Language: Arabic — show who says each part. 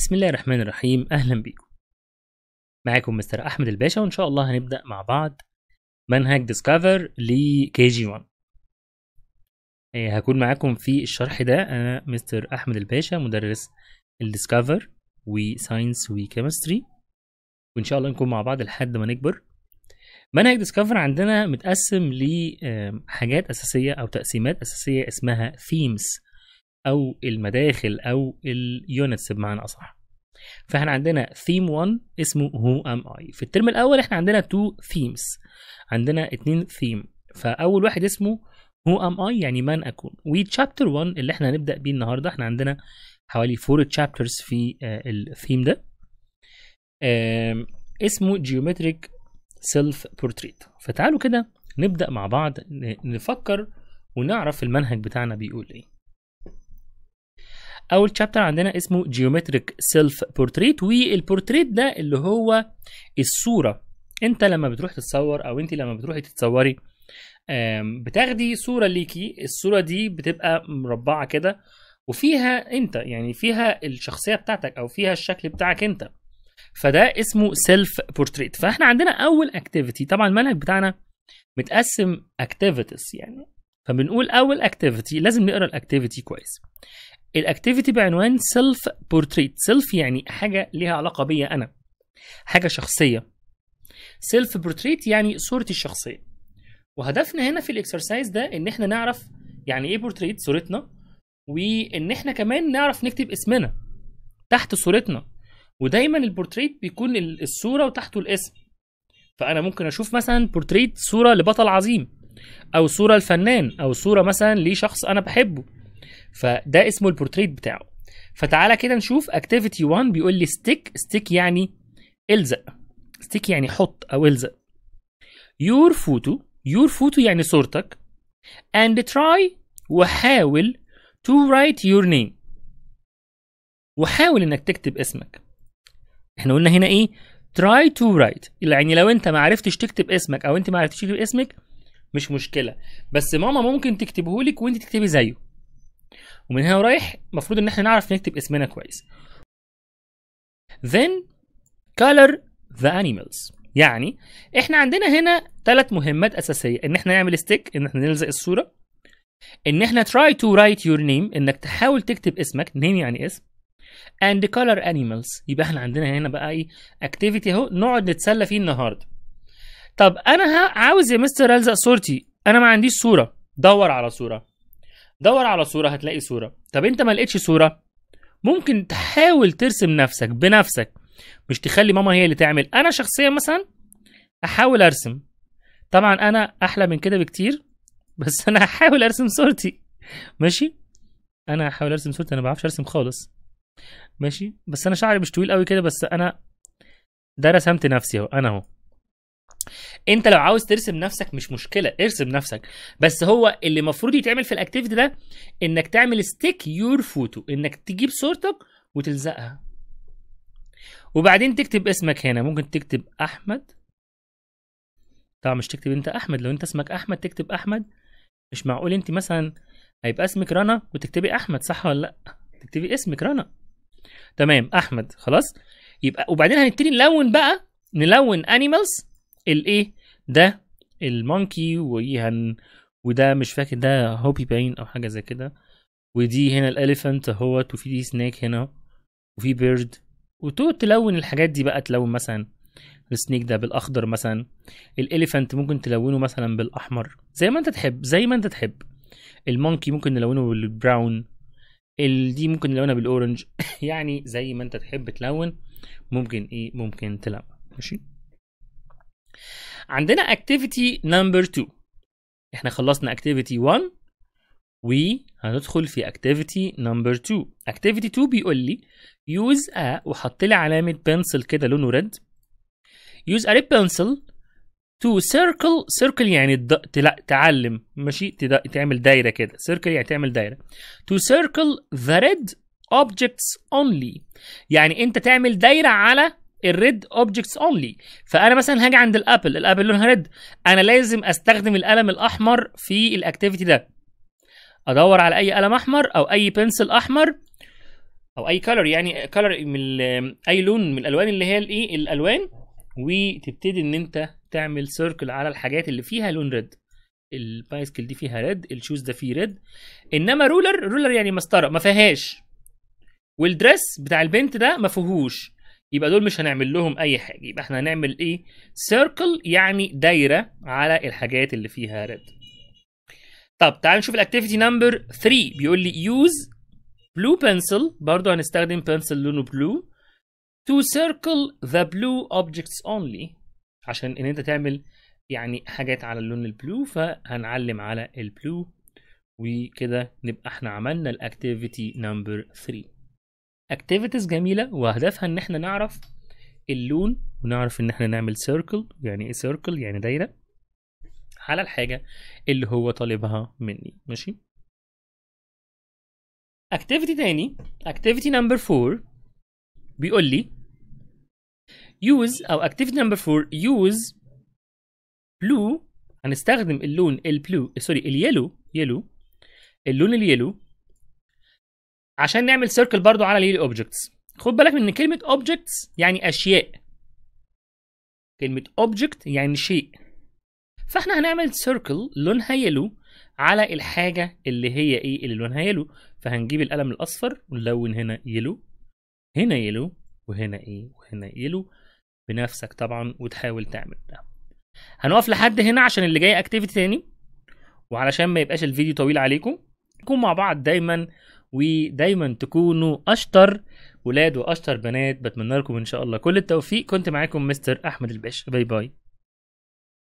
Speaker 1: بسم الله الرحمن الرحيم أهلا بيكم معاكم مستر أحمد الباشا وإن شاء الله هنبدأ مع بعض منهج ديسكفر لكي جي 1 هكون معاكم في الشرح ده أنا مستر أحمد الباشا مدرس الديسكفر وساينس وكيمستري وإن شاء الله نكون مع بعض لحد ما نكبر منهج ديسكفر عندنا متقسم لحاجات آه، أساسية أو تقسيمات أساسية اسمها ثيمز او المداخل او اليونتس بمعنى اصح فاحنا عندنا ثيم 1 اسمه هو ام اي في الترم الاول احنا عندنا تو ثيمز عندنا اتنين ثيم فاول واحد اسمه هو ام اي يعني من اكون وتشابتر 1 اللي احنا هنبدا بيه النهارده احنا عندنا حوالي 4 تشابترز في آه، الثيم ده اسمه جيومتريك سيلف بورتريت فتعالوا كده نبدا مع بعض نفكر ونعرف المنهج بتاعنا بيقول ايه اول شابتر عندنا اسمه جيومتريك سيلف بورتريت والبورتريت ده اللي هو الصوره انت لما بتروح تتصور او انت لما بتروحي تتصوري بتاخدي صوره ليكي الصوره دي بتبقى مربعه كده وفيها انت يعني فيها الشخصيه بتاعتك او فيها الشكل بتاعك انت فده اسمه سيلف بورتريت فاحنا عندنا اول اكتيفيتي طبعا المنهج بتاعنا متقسم اكتيفيتيز يعني فبنقول اول اكتيفيتي لازم نقرا الاكتيفيتي كويس الاكتيفيتي بعنوان سيلف بورتريت سيلف يعني حاجه ليها علاقه بيا انا حاجه شخصيه سيلف بورتريت يعني صورتي الشخصيه وهدفنا هنا في الاكسرسايز ده ان احنا نعرف يعني ايه بورتريت صورتنا وان احنا كمان نعرف نكتب اسمنا تحت صورتنا ودايما البورتريت بيكون الصوره وتحته الاسم فانا ممكن اشوف مثلا بورتريت صوره لبطل عظيم او صوره لفنان او صوره مثلا لشخص انا بحبه فده اسمه البورتريت بتاعه فتعالى كده نشوف اكتيفيتي 1 بيقول لي ستيك ستيك يعني الزق ستيك يعني حط او الزق يور فوتو يور فوتو يعني صورتك اند تراي وحاول تو رايت يور نيم وحاول انك تكتب اسمك احنا قلنا هنا ايه تراي تو رايت يعني لو انت ما عرفتش تكتب اسمك او انت ما عرفتش تكتب اسمك مش مشكله بس ماما ممكن تكتبه لك وانت تكتبي زيه ومن هنا ورايح المفروض ان احنا نعرف نكتب اسمنا كويس then color the animals يعني احنا عندنا هنا ثلاث مهمات اساسيه ان احنا نعمل ستيك ان احنا نلزق الصوره ان احنا try to write your name انك تحاول تكتب اسمك name يعني اسم and color animals يبقى احنا عندنا هنا بقى ايه اكتيفيتي اهو نقعد نتسلى فيه النهارده طب انا عاوز يا مستر الزق صورتي انا ما عنديش صوره دور على صوره دور على صوره هتلاقي صوره طب انت ما لقيتش صوره ممكن تحاول ترسم نفسك بنفسك مش تخلي ماما هي اللي تعمل انا شخصيا مثلا احاول ارسم طبعا انا احلى من كده بكتير بس انا هحاول ارسم صورتي ماشي انا هحاول ارسم صورتي انا ما بعرفش ارسم خالص ماشي بس انا شعري مش طويل قوي كده بس انا ده رسمت نفسي اهو انا اهو انت لو عاوز ترسم نفسك مش مشكله ارسم نفسك بس هو اللي المفروض يتعمل في الاكتيفيتي ده انك تعمل ستيك يور فوتو انك تجيب صورتك وتلزقها وبعدين تكتب اسمك هنا ممكن تكتب احمد طبعا مش تكتب انت احمد لو انت اسمك احمد تكتب احمد مش معقول انت مثلا هيبقى اسمك رنا وتكتبي احمد صح ولا لا تكتبي اسمك رنا تمام احمد خلاص يبقى وبعدين هنبتدي نلون بقى نلون انيمالز الايه ده المونكي وهن وده مش فاكر ده هوبي باين او حاجه زي كده ودي هنا الاليفنت اهوت وفي دي سناك هنا وفي بيرد وتقعد تلون الحاجات دي بقى تلون مثلا السنيك ده بالاخضر مثلا الاليفنت ممكن تلونه مثلا بالاحمر زي ما انت تحب زي ما انت تحب المونكي ممكن نلونه بالبراون دي ممكن نلونها بالاورنج يعني زي ما انت تحب تلون ممكن ايه ممكن تلون ماشي عندنا اكتيفيتي نمبر 2 احنا خلصنا اكتيفيتي 1 وهندخل في اكتيفيتي نمبر 2 اكتيفيتي 2 بيقول لي يوز ا وحط لي علامه بنسل كده لونه ريد يوز ا ريد بنسل تو سيركل سيركل يعني تعلم ماشي تعمل دايره كده سيركل يعني تعمل دايره تو سيركل ذا ريد objects اونلي يعني انت تعمل دايره على الريد اوبجكتس اونلي فانا مثلا هاجي عند الابل الابل لونها ريد انا لازم استخدم القلم الاحمر في الاكتيفيتي ده ادور على اي قلم احمر او اي بنسل احمر او اي كلر يعني كلر من اي لون من الالوان اللي هي الايه الالوان وتبتدي ان انت تعمل سيركل على الحاجات اللي فيها لون ريد البايسكل دي فيها ريد الشوز ده فيه ريد انما رولر رولر يعني مسطره ما فيهاش والدريس بتاع البنت ده ما فيهوش يبقى دول مش هنعمل لهم اي حاجه يبقى احنا هنعمل ايه سيركل يعني دايره على الحاجات اللي فيها ريد طب تعال نشوف الاكتيفيتي نمبر 3 بيقول لي يوز بلو بنسل برضه هنستخدم بنسل لونه بلو to circle the blue objects only عشان ان انت تعمل يعني حاجات على اللون البلو فهنعلم على البلو وكده نبقى احنا عملنا الاكتيفيتي نمبر 3 اكتيفيتيز جميله وهدفها ان احنا نعرف اللون ونعرف ان احنا نعمل سيركل يعني ايه سيركل يعني دايره على الحاجه اللي هو طالبها مني ماشي اكتيفيتي تاني اكتيفيتي نمبر 4 بيقول لي يوز او اكتيفيتي نمبر 4 يوز بلو هنستخدم اللون البلو سوري اليلو يلو اللون اليلو عشان نعمل سيركل برضو على ليلي اوبجكتس خد بالك من ان كلمه اوبجكتس يعني اشياء كلمه اوبجكت يعني شيء فاحنا هنعمل سيركل لونها يلو على الحاجه اللي هي ايه اللي لونها يلو فهنجيب القلم الاصفر ونلون هنا يلو هنا يلو وهنا ايه وهنا يلو بنفسك طبعا وتحاول تعمل ده هنقف لحد هنا عشان اللي جاي اكتيفيتي تاني وعلشان ما يبقاش الفيديو طويل عليكم نكون مع بعض دايما ودايما تكونوا اشطر ولاد واشطر بنات بتمنى لكم ان شاء الله كل التوفيق كنت معاكم مستر احمد الباشا باي باي